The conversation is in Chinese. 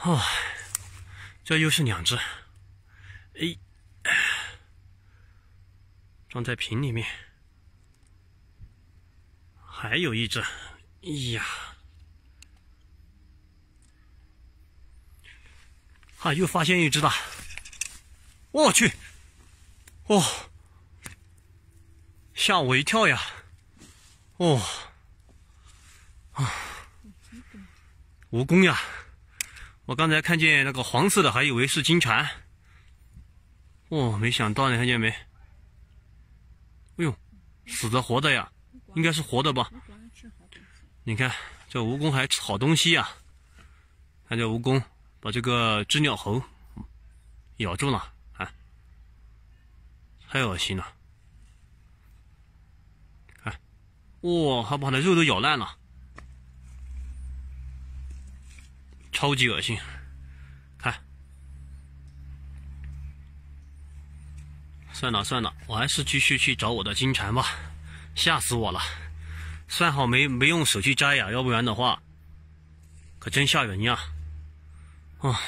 啊，这又是两只，哎，装在瓶里面，还有一只，哎呀，啊，又发现一只了，我去，哦，吓我一跳呀，哦，啊，蜈蚣呀。我刚才看见那个黄色的，还以为是金蝉，哦，没想到呢，看见没？哎呦，死的活的呀，应该是活的吧？你看这蜈蚣还吃好东西呀，看这蜈蚣把这个知了猴咬住了，啊，太恶心了，看，哇，还把那肉都咬烂了。超级恶心，看，算了算了，我还是继续去找我的金蝉吧。吓死我了！算好没没用手去摘呀，要不然的话，可真吓人呀！啊。